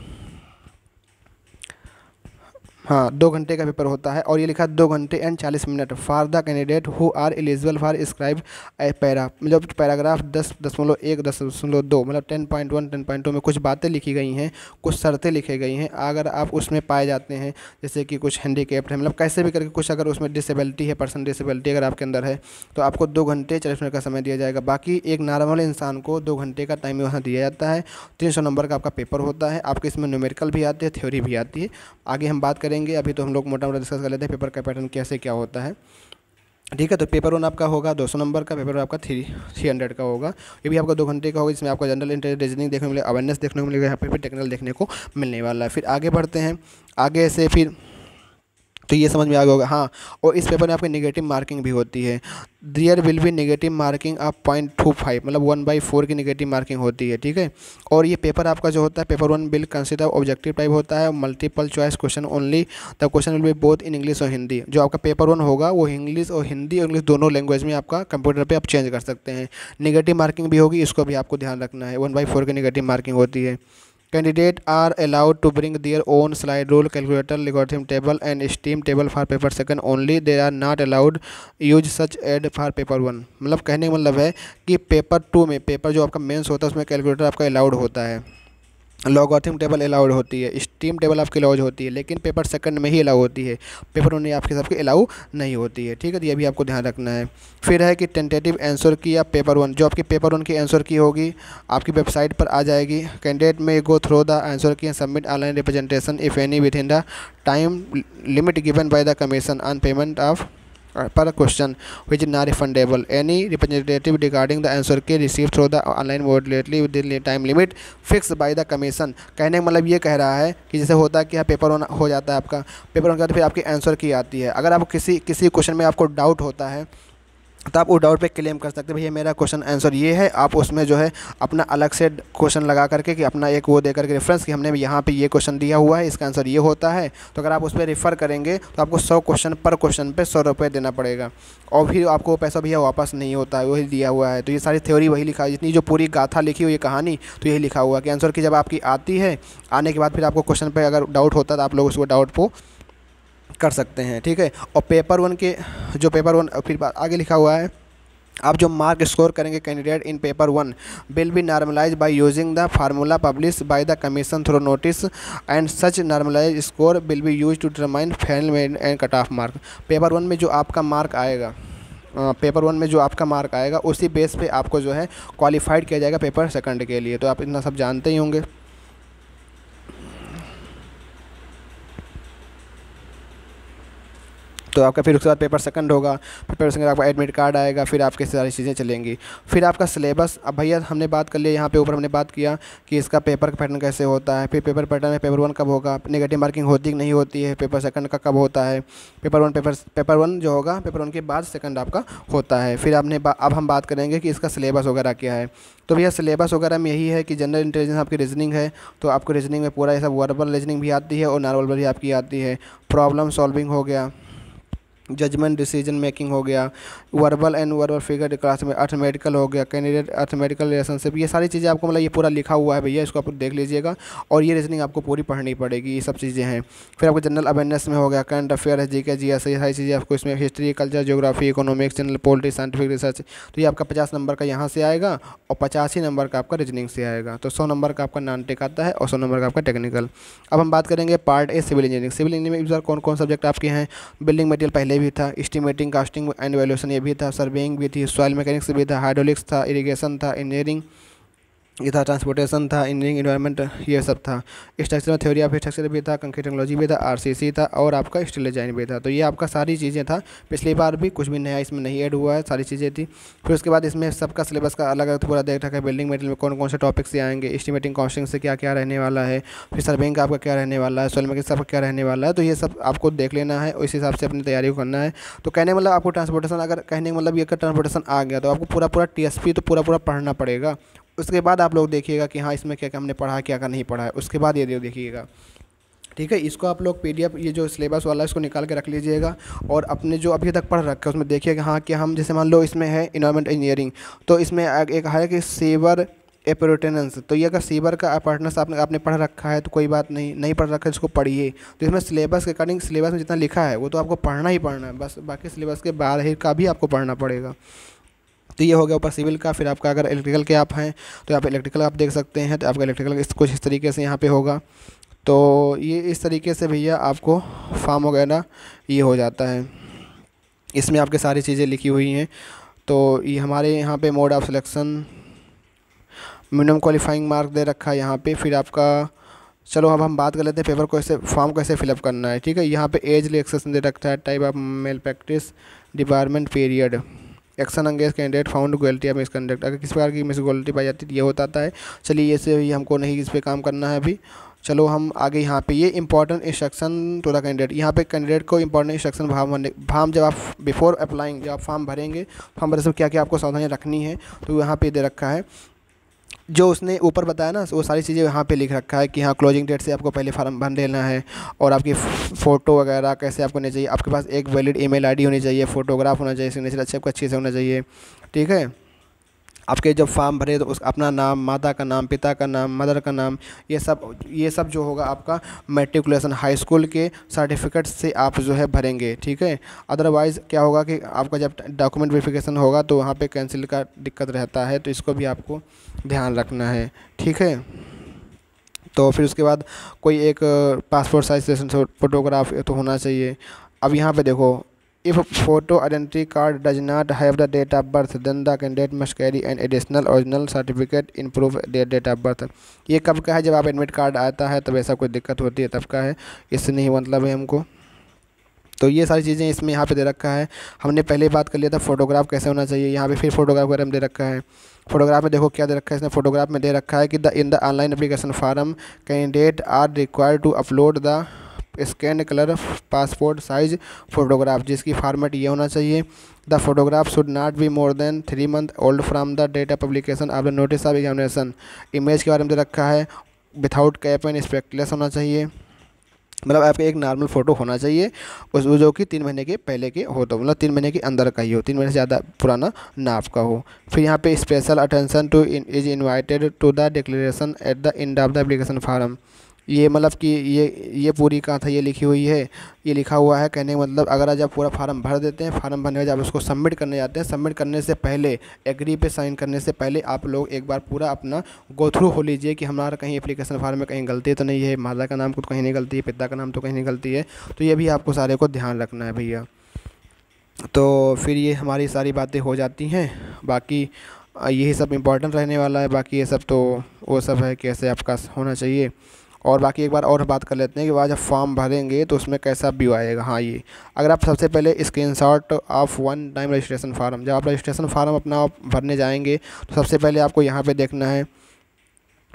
हाँ दो घंटे का पेपर होता है और ये लिखा दो घंटे एंड चालीस minute for the candidate who are eligible for scribe a para मतलब पैराग्राफ दस दशमलव एक दस दशमलव दो मतलब ten point one ten point two में कुछ बातें लिखी गई हैं कुछ शर्तें लिखी गई हैं अगर आप उसमें पाए जाते हैं जैसे कि कुछ हैंडीकेप्ट है मतलब कैसे भी करके कुछ अगर उसमें डिसेबिलिटी है पर्सन डिसेबिलिटी अगर आपके अंदर है तो आपको दो घंटे चालीस मिनट का समय दिया जाएगा बाकी एक नॉर्मल इंसान को दो घंटे का टाइम वहाँ दिया जाता है तीन नंबर का आपका पेपर होता है आपके इसमें न्यूमेरिकल भी आती है थ्योरी भी आती है आगे हम बात करें करेंगे अभी तो हम लोग मोटा मोटा डिस्कस कर लेते हैं पेपर का पैटर्न कैसे क्या होता है ठीक है तो पेपर वन आपका होगा 200 नंबर का पेपर वन आपका थ्री थ्री हंड्रेड का होगा ये भी आपका दो घंटे का होगा जिसमें आपका जनरल इंटरेस्ट रीजनिंग देखने को मिलेगा अवेयरनेस देखने को मिलेगा यहाँ पे फिर टेक्निकल देखने को मिलने वाला है फिर आगे बढ़ते हैं आगे से फिर तो ये समझ में आ गया होगा हाँ और इस पेपर में आपकी नेगेटिव मार्किंग भी होती है दियर विल भी नेगेटिव मार्किंग आप पॉइंट टू फाइव मतलब वन बाई फोर की नेगेटिव मार्किंग होती है ठीक है और ये पेपर आपका जो होता है paper one will consider objective type होता है multiple choice question only the question will be both in English और हिंदी जो आपका पेपर वन होगा वो इंग्लिश और हिंदी और इंग्लिश दोनों लैंग्वेज में आपका कंप्यूटर पर आप चेंज कर सकते हैं निगेटिव मार्किंग भी होगी इसको भी आपको ध्यान रखना है वन बाई फोर की निगेटिव मार्किंग होती है candidate are allowed to bring their own slide rule calculator logarithm table and steam table for paper second only they are not allowed use such aid for paper one मतलब कहने का मतलब है कि paper two में paper जो आपका mains होता है उसमें कैलकुलेटर आपका अलाउड होता है लॉगॉथम टेबल अलाउड होती है स्टीम टेबल आपकी अलाउड होती है लेकिन पेपर सेकंड में ही अलाउ होती है पेपर उन्हें आपके सबके अलाउ नहीं होती है ठीक है तो ये भी आपको ध्यान रखना है फिर है कि टेंटेटिव आंसर की या पेपर वन जो आपकी पेपर वन की आंसर की होगी आपकी वेबसाइट पर आ जाएगी कैंडिडेट में go through the answer key submit online representation if any within the time limit given by the commission on payment of per question which is not refundable. Any representative regarding the answer key received through the online modulatorly within time limit fixed by the commission. कहने का मतलब ये कह रहा है कि जैसे होता है कि हाँ पेपर होना हो जाता है आपका पेपर होने के बाद फिर आपकी आंसर की आती है अगर आप किसी किसी क्वेश्चन में आपको डाउट होता है तो आप उस डाउट पे क्लेम कर सकते भैया मेरा क्वेश्चन आंसर ये है आप उसमें जो है अपना अलग से क्वेश्चन लगा करके कि अपना एक वो दे करके रेफरेंस कि हमने यहाँ पे ये क्वेश्चन दिया हुआ है इसका आंसर ये होता है तो अगर आप उस पर रेफ़र करेंगे तो आपको सौ क्वेश्चन पर क्वेश्चन पर सौ रुपये देना पड़ेगा और फिर आपको पैसा भैया वापस नहीं होता है वही दिया हुआ है तो ये सारी थ्योरी वही लिखा है जितनी जो पूरी गाथा लिखी हुई कहानी तो यही लिखा हुआ कि आंसर की जब आपकी आती है आने के बाद फिर आपको क्वेश्चन पर अगर डाउट होता है तो आप लोग उसको डाउट को कर सकते हैं ठीक है और पेपर वन के जो पेपर वन फिर आगे लिखा हुआ है आप जो मार्क स्कोर करेंगे candidate in paper one will be normalise by using the formula publish by the commission through notice and such normalise score will be use to determine final and cut off mark paper one में जो आपका mark आएगा paper one में जो आपका mark आएगा उसी base पे आपको जो है क्वालिफाइड किया जाएगा पेपर सेकंड के लिए तो आप इतना सब जानते ही होंगे तो आपका फिर उसके बाद पेपर सेकंड होगा फिर पेपर सेकंड आपका एडमिट कार्ड आएगा फिर आपके सारी चीज़ें चलेंगी फिर आपका सिलेबस अब भैया हमने बात कर लिया यहाँ पे ऊपर हमने बात किया कि इसका पेपर पैटर्न कैसे होता है फिर पेपर पैटर्न में पेपर वन कब होगा नेगेटिव मार्किंग होती नहीं होती है पेपर सेकंड का कब होता है paper one paper paper one जो होगा पेपर वन के बाद सेकंड आपका होता है फिर आपने अब हम बात करेंगे कि इसका सिलेबस वगैरह क्या है तो भैया सिलेबस वगैरह में यही है कि जनरल इंटेलिजेंस आपकी रीजनिंग है तो आपको रीजनिंग में पूरा ये सब वर्बल रीजनिंग भी आती है और नॉर्मल भी आपकी आती है प्रॉब्लम सॉल्विंग हो गया जजमेंट डिसीजन मेकिंग हो गया verbal and verbal figure class में अर्थमेटिकल हो गया कैंडिडेट अर्थमेटिकल रिलेशनशिप ये सारी चीज़ें आपको मतलब ये पूरा लिखा हुआ है भैया इसको आप देख लीजिएगा और ये रीजनिंग आपको पूरी पढ़नी पड़ेगी ये सब चीज़ें हैं फिर आपको जनरल अवेयरनेस में हो गया करंट अफेयर है जी के जी एस ये सारी चीज़ें आपको इसमें history culture geography economics general polity scientific research तो ये आपका पचास नंबर का यहाँ से आएगा और पचासी नंबर का आपका रीजनिंग से आएगा तो सौ नंबर का आपका नॉन टेक आता है और सौ नंबर का आपका टेक्निकल अब हम बात करेंगे part A civil engineering civil engineering में कौन कौन सब्जेक्ट आपके हैं बिल्डिंग मटेरियल पहले ये भी था इस्टीमेटिंग कास्टिंग एंड वैल्यूशन ये भी था सर्वेइंग भी थी सॉयल मैकेनिक्स भी था हाइड्रोलिक्स था इरीगेशन था इंजीनियरिंग ये था ट्रांसपोर्टेशन था इंजीनियरिंग इन्वायरमेंट ये सब था स्ट्रक्चर में थ्योरी ऑफ स्ट्रक्चर भी था कंक्रीट टेक्नोलॉजी भी था आरसीसी था और आपका स्टील डिजाइन भी था तो ये आपका सारी चीज़ें था पिछली बार भी कुछ भी नया इसमें नहीं ऐड हुआ है सारी चीज़ें थी फिर उसके बाद इसमें सबका सिलेबस का अलग अलग पूरा देख रखा है बिल्डिंग मेटेरियल में कौन कौन से टॉपिक से आएंगे एस्टिमेटिंग कॉस्टिंग से क्या क्या रहने वाला है फिर सर्विंग का आपका क्या रहने वाला है सोल सब क्या रहने वाला है तो ये सब आपको देख लेना है उस हिसाब से अपनी तैयारी करना है तो कहने मतलब आपको ट्रांसपोर्टेशन अगर कहने मतलब ये ट्रांसपोर्टेशन आ गया तो आपको पूरा पूरा टी तो पूरा पूरा पढ़ना पड़ेगा उसके बाद आप लोग देखिएगा कि हाँ इसमें क्या क्या हमने पढ़ा क्या क्या नहीं पढ़ा है उसके बाद ये दे देखिएगा ठीक है इसको आप लोग पीडीएफ ये जो सिलेबस वाला है इसको निकाल के रख लीजिएगा और अपने जो अभी तक पढ़ रखा है उसमें देखिएगा हाँ कि हम जैसे मान लो इसमें है इन्वायरमेंट इंजीनियरिंग तो इसमें एक है कि सेवर एपोरटेनेंस तो ये अगर सीबर का अपर्टनेस आपने आपने पढ़ रखा है तो कोई बात नहीं नहीं पढ़ रखा है इसको पढ़िए तो इसमें सिलेबस के अकॉर्डिंग सिलेबस में जितना लिखा है वो तो आपको पढ़ना ही पढ़ना है बस बाकी सिलेबस के बाहर ही का भी आपको पढ़ना पड़ेगा तो ये हो गया ऊपर सिविल का फिर आपका अगर इलेक्ट्रिकल के आप हैं तो आप इलेक्ट्रिकल आप देख सकते हैं तो आपका इलेक्ट्रिकल कुछ इस तरीके से यहाँ पर होगा तो ये इस तरीके से भैया आपको फॉर्म वगैरह ये हो जाता है इसमें आपके सारी चीज़ें लिखी हुई हैं तो ये हमारे यहाँ पे mode of selection minimum qualifying mark दे रखा है यहाँ पे फिर आपका चलो अब हम बात कर लेते हैं पेपर कैसे फॉर्म कैसे फिलअप करना है ठीक है यहाँ पे एज रिलेक्सेशन दे रखा है type of malpractice department period action engage candidate found guilty या मिस अगर किस प्रकार की मिस गोल्टी पाई जाती है तो ये होता है चलिए ये से हमको नहीं इस पर काम करना है अभी चलो हम आगे यहाँ पे ये important instruction to the candidate यहाँ पे कैंडिडेट को इंपॉर्टेंट इंस्ट्रक्शन फार्म भरने फार्म जब आप बिफोर अप्लाइंग जब आप फॉर्म भरेंगे फॉर्म तो भरने से क्या क्या आपको सावधानी रखनी है तो यहाँ पे दे रखा है जो उसने ऊपर बताया ना वो सारी चीज़ें यहाँ पे लिख रखा है कि हाँ क्लोजिंग डेट से आपको पहले फार्म भर लेना है और आपकी फ़ोटो वगैरह कैसे आपको होनी चाहिए आपके पास एक वैलिड ईमेल आईडी होनी चाहिए फोटोग्राफ होना चाहिए सिग्नेचर अच्छे आपको अच्छे से होना चाहिए ठीक है आपके जब फॉर्म भरे तो उस अपना नाम माता का नाम पिता का नाम मदर का नाम ये सब ये सब जो होगा आपका मेट्रिकुलेशन हाई स्कूल के सर्टिफिकेट से आप जो है भरेंगे ठीक है अदरवाइज़ क्या होगा कि आपका जब डॉक्यूमेंट वेरीफिकेशन होगा तो वहाँ पर कैंसिल का दिक्कत रहता है तो इसको भी आपको ध्यान रखना है ठीक है तो फिर उसके बाद कोई एक पासपोर्ट साइज फोटोग्राफ तो होना चाहिए अब यहाँ पे देखो If photo identity card does not have the date of birth, then the candidate must carry an additional original certificate in proof their date of birth. ये कब का है जब आप एडमिट कार्ड आता है तब ऐसा कोई दिक्कत होती है तब का है इससे नहीं मतलब है हमको तो ये सारी चीज़ें इसमें यहाँ पे दे रखा है हमने पहले बात कर लिया था फोटोग्राफ कैसे होना चाहिए यहाँ पे फिर फोटोग्राफ वगैरह में दे रखा है फोटोग्राफ में देखो क्या दे रखा है इसने फोटोग्राफ में दे रखा है कि the in the online application form candidate are required to upload the scan colour passport size photograph जिसकी फॉर्मेट ये होना चाहिए the photograph should not be more than three month old from the date of publication of the notice of examination image के बारे में रखा है without cap and स्पेक्टलेस होना चाहिए मतलब आपके एक नॉर्मल फ़ोटो होना चाहिए उस जो कि तीन महीने के पहले के हो तो मतलब तीन महीने के अंदर का ही हो तीन महीने से ज़्यादा पुराना नाप का हो फिर यहाँ पे special attention to is invited to the declaration at the end of the application form ये मतलब कि ये ये पूरी कहाँ था ये लिखी हुई है ये लिखा हुआ है कहने का मतलब अगर आज आप पूरा फार्म भर देते हैं फार्म भरने जब उसको सबमिट करने जाते हैं सबमिट करने से पहले एग्री पे साइन करने से पहले आप लोग एक बार पूरा अपना गो थ्रू हो लीजिए कि हमारा कहीं एप्लीकेशन फार्म में कहीं गलती तो नहीं है माता का नाम तो कहीं नहीं गलती है पिता का नाम तो कहीं नहीं गलती है तो ये भी आपको सारे को ध्यान रखना है भैया तो फिर ये हमारी सारी बातें हो जाती हैं बाकी यही सब इम्पोर्टेंट रहने वाला है बाकी ये सब तो वो सब है कैसे आपका होना चाहिए और बाकी एक बार और बात कर लेते हैं कि वह जब फॉर्म भरेंगे तो उसमें कैसा व्यू आएगा हाँ ये अगर आप सबसे पहले screenshot of one time registration form जब आप रजिस्ट्रेशन फार्म अपना भरने जाएंगे तो सबसे पहले आपको यहाँ पर देखना है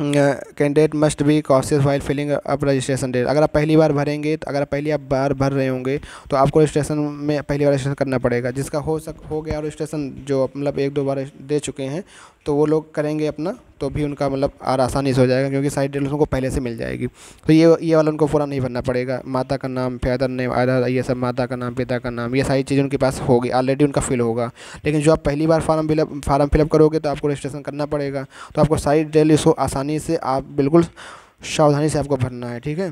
candidate must be cautious while filling up registration date अगर आप पहली बार भरेंगे तो अगर आप पहली आप बार भर रहे होंगे तो आपको रजिस्ट्रेशन में पहली बार रजिस्ट्रेशन करना पड़ेगा जिसका हो सक हो गया रजिस्ट्रेशन जो मतलब एक दो बार दे चुके हैं तो वो लोग करेंगे अपना तो भी उनका मतलब आर आसानी से हो जाएगा क्योंकि सारी डिटेल्स उनको पहले से मिल जाएगी तो ये ये वाला उनको पूरा नहीं भरना पड़ेगा माता का नाम फैदर नेम आधा ये सब माता का नाम पिता का नाम ये सारी चीज़ें उनके पास होगी ऑलरेडी उनका फिल होगा लेकिन जो आप पहली बार फार्म फिलअप फार्म फिलअप करोगे तो आपको रजिस्ट्रेशन करना पड़ेगा तो आपको सारी डिटेल्स इसको आसानी से आप बिल्कुल सावधानी से आपको भरना है ठीक है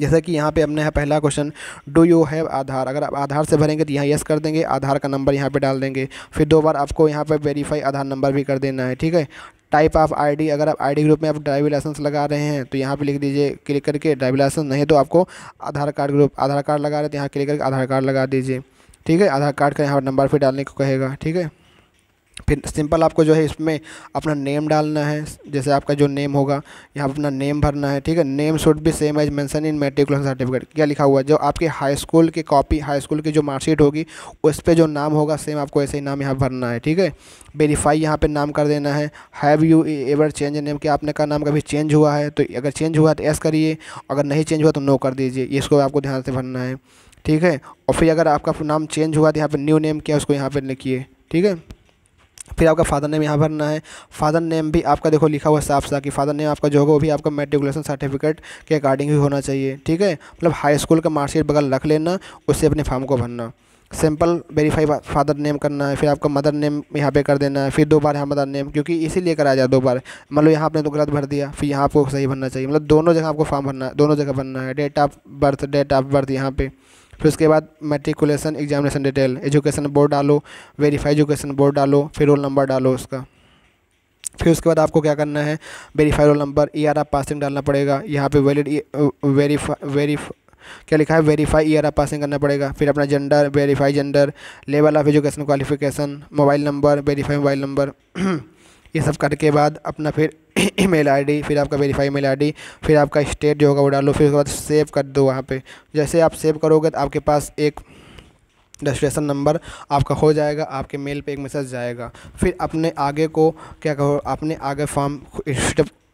जैसा कि यहाँ पे हमने है पहला question do you have Aadhaar अगर आप आधार से भरेंगे तो यहाँ यस कर देंगे आधार का नंबर यहाँ पे डाल देंगे फिर दो बार आपको यहाँ पे वेरीफाई आधार नंबर भी कर देना है ठीक है टाइप ऑफ आईडी अगर आप आईडी ग्रुप में आप ड्राइविंग लाइसेंस लगा रहे हैं तो यहाँ पे लिख दीजिए क्लिक करके ड्राइविंग लाइसेंस नहीं तो आपको Aadhaar card group Aadhaar card लगा रहे तो यहाँ क्लिक करके आधार कार्ड लगा दीजिए ठीक है आधार कार्ड का यहाँ नंबर फिर डालने को कहेगा ठीक है फिर सिंपल आपको जो है इसमें अपना नेम डालना है जैसे आपका जो नेम होगा यहाँ पर अपना नेम भरना है ठीक है name should be same as mention in matriculation certificate क्या लिखा हुआ है जो आपके हाई स्कूल की कॉपी हाई स्कूल की जो मार्कशीट होगी उस पर जो नाम होगा सेम आपको ऐसे ही नाम यहाँ भरना है ठीक है वेरीफाई यहाँ पर नाम कर देना है have you ever change name कि आपने का नाम कभी चेंज हुआ है तो अगर चेंज हुआ तो ऐस करिए अगर नहीं चेंज हुआ तो नो कर दीजिए इसको आपको ध्यान से भरना है ठीक है और फिर अगर आपका नाम चेंज हुआ तो यहाँ पर न्यू नेम क्या उसको यहाँ पर लिखिए ठीक है फिर आपका फादर नेम यहाँ भरना है फादर नेम भी आपका देखो लिखा हुआ साफ सा कि फादर नेम आपका जो होगा वो भी आपका मेट्रिकुलेशन सर्टिफिकेट के अकॉर्डिंग ही होना चाहिए ठीक है मतलब हाई स्कूल का मार्कशीट बगल रख लेना उससे अपने फॉर्म को भरना सिंपल वेरीफाई फादर नेम करना है फिर आपका मदर नेम यहाँ पे कर देना है फिर दो बार यहाँ मदर नेम क्योंकि इसीलिए कराया जाए दो बार मान मतलब लो यहाँ आपने तो गलत भर दिया फिर यहाँ आपको सही भरना चाहिए मतलब दोनों जगह आपको फॉर्म भरना है दोनों जगह भरना है date of birth date of birth यहाँ पे फिर उसके बाद matriculation examination detail education board डालो वेरीफाई एजुकेशन बोर्ड डालो फिर रोल नंबर डालो उसका फिर उसके बाद आपको क्या करना है verify roll number E R passing डालना पड़ेगा यहाँ पे वैलिड वेरीफाई वेरीफ क्या लिखा है वेरीफाई ईयर आप पासिंग करना पड़ेगा फिर अपना gender verify gender level of education qualification mobile number verify mobile number ये सब करके बाद अपना फिर ईमेल आईडी फिर आपका वेरीफाई ईमेल आईडी फिर आपका स्टेट जो होगा वो डालो फिर उसके बाद सेव कर दो वहाँ पे जैसे आप सेव करोगे तो आपके पास एक रजिस्ट्रेशन नंबर आपका हो जाएगा आपके मेल पे एक मैसेज जाएगा फिर अपने आगे को क्या कहो अपने आगे फॉर्म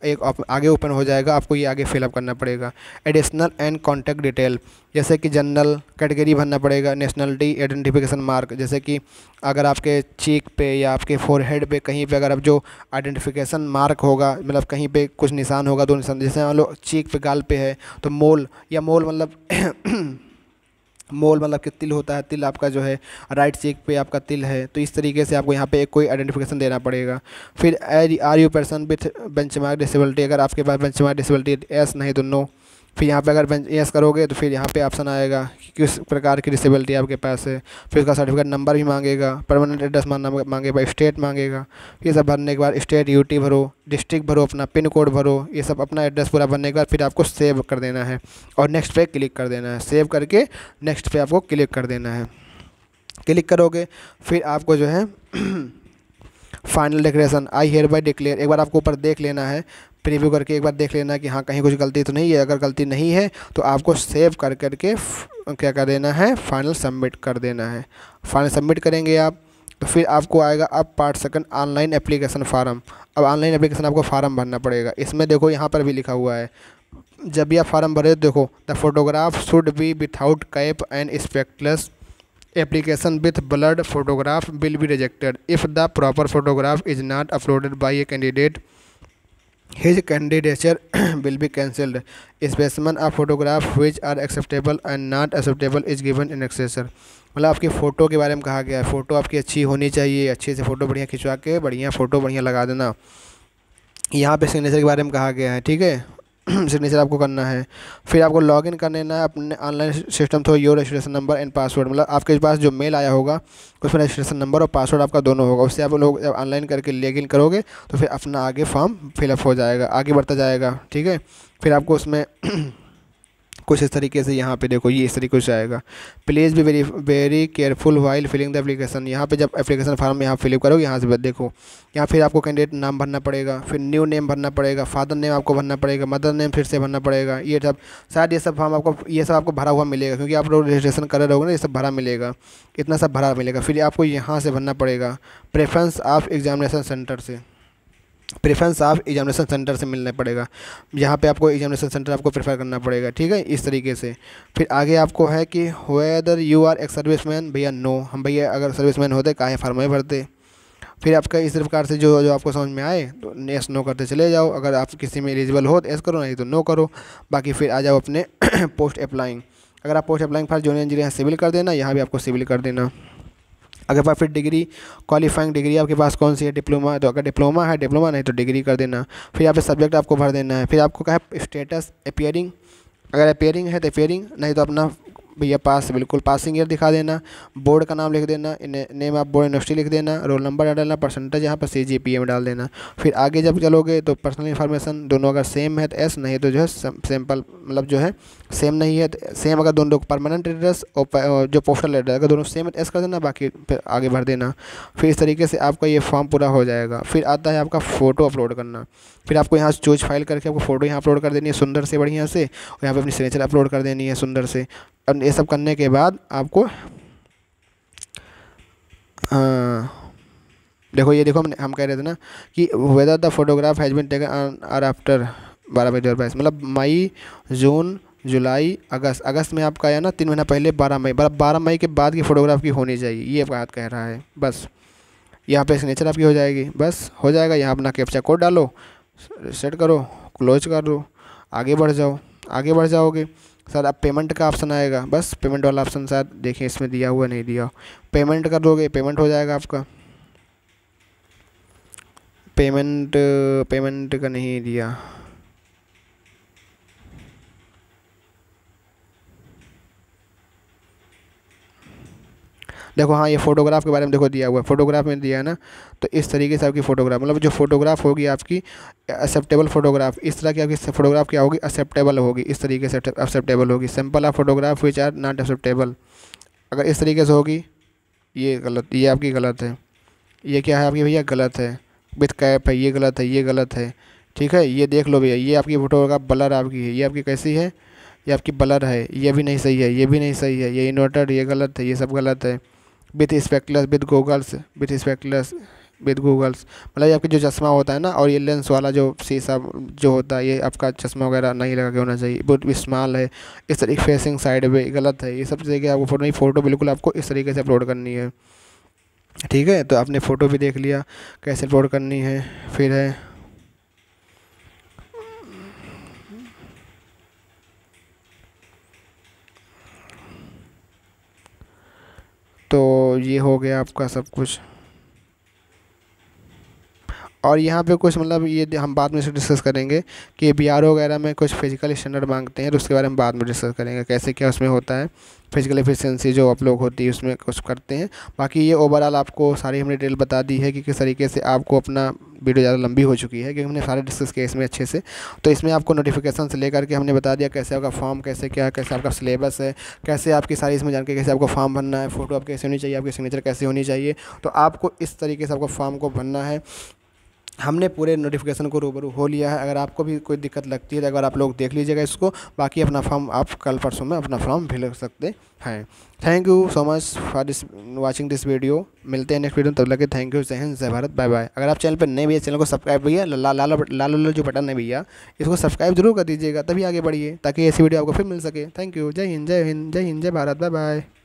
एक आगे ओपन हो जाएगा आपको ये आगे फिलअप करना पड़ेगा एडिशनल एंड कॉन्टैक्ट डिटेल जैसे कि जनरल कैटेगरी भरना पड़ेगा नेशनलिटी आइडेंटिफिकेशन मार्क जैसे कि अगर आपके चीक पे या आपके फोरहेड पे कहीं पे अगर आप जो आइडेंटिफिकेशन मार्क होगा मतलब कहीं पे कुछ निशान होगा दो निशान जैसे मान लो चीक पे गाल पे है तो मोल या मोल मतलब मोल मतलब कि तिल होता है तिल आपका जो है राइट चेक पे आपका तिल है तो इस तरीके से आपको यहाँ पे कोई आइडेंटिफिकेशन देना पड़ेगा फिर are you person with benchmark disability अगर आपके पास बेंच मार्क डिसेबिलिटी एस नहीं तो नो फिर यहाँ पे अगर यस करोगे तो फिर यहाँ पे ऑप्शन आएगा कि किस प्रकार की डिसेबिलिटी आपके पास है फिर उसका सर्टिफिकेट नंबर भी मांगेगा परमानेंट एड्रेस मांगना मांगेगा स्टेट मांगेगा ये सब भरने के बाद स्टेट यूटी भरो डिस्ट्रिक्ट भरो अपना पिन कोड भरो ये सब अपना एड्रेस पूरा भरने के बाद फिर आपको सेव कर देना है और नेक्स्ट पे क्लिक कर देना है सेव करके नेक्स्ट पे आपको क्लिक कर देना है क्लिक करोगे फिर आपको जो है final declaration I hereby declare एक बार आपको ऊपर देख लेना है प्रीव्यू करके एक बार देख लेना कि हाँ कहीं कुछ गलती तो नहीं है अगर गलती नहीं है तो आपको सेव कर करके क्या कर देना है फाइनल सबमिट कर देना है फाइनल सबमिट करेंगे आप तो फिर आपको आएगा अब part second online application form अब ऑनलाइन एप्लीकेशन आपको फार्म भरना पड़ेगा इसमें देखो यहाँ पर भी लिखा हुआ है जब भी आप फार्म भरे देखो the photograph should be without cap and spectacles application with blurred photograph will be rejected if the proper photograph is not uploaded by a candidate his candidature will be cancelled specimen of photograph which are acceptable and not acceptable is given in annexure मतलब आपकी photo के बारे में कहा गया है photo आपकी अच्छी होनी चाहिए अच्छे से फ़ोटो बढ़िया खिंचवा के बढ़िया फ़ोटो बढ़िया लगा देना यहाँ पे सिग्नेचर के बारे में कहा गया है ठीक है सिग्नेचर आपको करना है फिर आपको लॉग इन कर लेना है अपने online system through your registration number and password मतलब आपके पास जो मेल आया होगा उसमें रजिस्ट्रेशन नंबर और पासवर्ड आपका दोनों होगा उससे आप लोग जब ऑनलाइन करके लेग इन करोगे तो फिर अपना आगे फॉर्म फिलअप हो जाएगा आगे बढ़ता जाएगा ठीक है फिर आपको उसमें कुछ इस तरीके से यहाँ पे देखो ये इस तरीके से आएगा please be very very careful while filling the application यहाँ पे जब एप्लीकेशन फॉर्म यहाँ फिलअप करोगे यहाँ से देखो यहाँ फिर आपको कैंडिडेट नाम भरना पड़ेगा फिर न्यू नेम भरना पड़ेगा फादर नेम आपको भरना पड़ेगा मदर नेम फिर से भरना पड़ेगा ये सब शायद ये सब फॉर्म आपको ये सब आपको भरा हुआ मिलेगा क्योंकि आप लोग रजिस्ट्रेशन कर रहे हो ना ये सब भरा मिलेगा इतना सब भरा मिलेगा फिर आपको यहाँ से भरना पड़ेगा प्रेफरेंस ऑफ एग्जामिनेशन सेंटर से प्रेफरेंस ऑफ एग्जामिनेशन सेंटर से मिलना पड़ेगा यहाँ पे आपको एग्जामिनेशन सेंटर आपको प्रेफर करना पड़ेगा ठीक है इस तरीके से फिर आगे आपको है कि वेदर यू आर एक सर्विस मैन भैया नो हम भैया अगर सर्विस मैन होते काहे फार्म भरते फिर आपका इस प्रकार से जो जो आपको समझ में आए तो एस नो करते चले जाओ अगर आप किसी में एलिजिबल हो तो एस करो नहीं तो नो करो बाकी फिर आ जाओ अपने पोस्ट अप्लाइंग अगर आप post applying for junior engineer civil कर देना यहाँ भी आपको सिविल कर देना अगर पास फिर डिग्री क्वालिफाइंग डिग्री आपके पास कौन सी है डिप्लोमा तो अगर डिप्लोमा है डिप्लोमा नहीं तो डिग्री कर देना फिर यहाँ पे सब्जेक्ट आपको भर देना है फिर आपको कहा स्टेटस अपेयरिंग अगर अपेयरिंग है तो अपेयरिंग नहीं तो अपना भैया पास बिल्कुल पासिंग ईयर दिखा देना बोर्ड का नाम लिख देना ने, नेम आप बोर्ड यूनिवर्सिटी लिख देना रोल नंबर डाल देना परसेंटेज यहाँ पर सी जी पी में डाल देना फिर आगे जब चलोगे तो पर्सनल इन्फॉर्मेशन दोनों अगर सेम है तो एस नहीं तो जो है सैम्पल मतलब जो है सेम नहीं है सेम तो अगर दोनों परमानेंट एड्रेस और जो पोस्टल एड्रेस अगर दोनों सेम है तो एस कर देना बाकी फिर आगे भर देना फिर इस तरीके से आपका ये फॉर्म पूरा हो जाएगा फिर आता है आपका फ़ोटो अपलोड करना फिर आपको यहाँ चूज फाइल करके आपको फ़ोटो यहाँ अपलोड कर देनी है सुंदर से बढ़िया से और यहाँ पर अपनी सिग्नेचर अपलोड कर देनी है सुंदर से और ये सब करने के बाद आपको आ, देखो ये देखो हम हम कह रहे थे ना कि whether the photograph has been taken or after बारह मई दो हज़ार मतलब मई जून जुलाई अगस्त अगस्त में आपका आया ना तीन महीना पहले बारह मई मतलब बारह मई के बाद की फ़ोटोग्राफ की होनी चाहिए ये आपका कह रहा है बस यहाँ पे सिग्नेचर आपकी हो जाएगी बस हो जाएगा यहाँ अपना कैप्चा कोड डालो सेट करो क्लोज कर लो आगे बढ़ जाओ आगे बढ़ जाओगे सर अब पेमेंट का ऑप्शन आएगा बस पेमेंट वाला ऑप्शन सर देखिए इसमें दिया हुआ नहीं दिया पेमेंट कर दोगे पेमेंट हो जाएगा आपका पेमेंट पेमेंट का नहीं दिया देखो हाँ ये फोटोग्राफ के बारे में देखो दिया हुआ है फोटोग्राफ में दिया है ना तो इस तरीके से आपकी फ़ोटोग्राफ मतलब जो फोटोग्राफ होगी आपकी एक्सेप्टेबल फोटोग्राफ इस तरह की आपकी फोटोग्राफ क्या होगी एक्सेप्टेबल होगी इस तरीके से एक्सेप्टेबल होगी सिंपल आप photograph which are not acceptable अगर इस तरीके से होगी ये गलत ये आपकी गलत है ये क्या है आपकी भैया गलत है विथ कैप है ये गलत है ये गलत है ठीक है ये देख लो भैया ये आपकी फोटोग्राफ बलर आपकी है ये आपकी कैसी है ये आपकी बलर है ये भी नहीं सही है ये भी नहीं सही है ये इन्वर्टर ये गलत है ये सब गलत है with spectacles with goggles with spectacles with goggles मतलब ये आपके जो चश्मा होता है ना और ये लेंस वाला जो शीशा जो होता है ये आपका चश्मा वगैरह नहीं लगा के होना चाहिए बहुत स्मॉल है इस तरीके फेसिंग साइड पे गलत है ये सब देखिए आपको फोटो फ़ोटो बिल्कुल आपको इस तरीके से अपलोड करनी है ठीक है तो आपने फ़ोटो भी देख लिया कैसे अपलोड करनी है फिर है तो तो ये हो गया आपका सब कुछ और यहाँ पे कुछ मतलब ये हम बाद में इसे डिस्कस करेंगे कि बी वगैरह में कुछ फिजिकल स्टैंडर्ड मांगते हैं तो उसके बारे में बाद में डिस्कस करेंगे कैसे क्या उसमें होता है फिजिकल एफिशिएंसी जो आप लोग होती है उसमें कुछ करते हैं बाकी ये ओवरऑल आपको सारी हमने डिटेल बता दी है कि किस तरीके से आपको अपना वीडियो ज़्यादा लंबी हो चुकी है क्योंकि हमने सारे डिस्कस किए इसमें अच्छे से तो इसमें आपको नोटिफिकेशन से लेकर के हमने बता दिया कैसे आपका फॉर्म कैसे क्या है कैसे आपका सिलेबस है कैसे आपकी सारी इसमें जानकारी कैसे आपको फॉर्म भरना है फ़ोटो आप कैसे होनी चाहिए आपकी सिग्नेचर कैसे होनी चाहिए तो आपको इस तरीके से आपको फॉर्म को भरना है हमने पूरे नोटिफिकेशन को रूबरू हो लिया है अगर आपको भी कोई दिक्कत लगती है तो अगर आप लोग देख लीजिएगा इसको बाकी अपना फॉर्म आप कल परसों में अपना फॉर्म भर सकते हैं thank you so much for this watching this video मिलते हैं नेक्स्ट वीडियो तब लगे थैंक यू जय हिंद जय भारत बाय बाय अगर आप चैनल पर नए भैया चैनल को सब्सक्राइब भैया लाल लाल लाल जो बटन है भैया इसको सब्सक्राइब जरूर कर दीजिएगा तभी आगे बढ़िए ताकि ऐसी वीडियो आपको फिर मिल सके थैंक यू जय हिंद जय हिंद जय हिंद जय भारत बाय बाय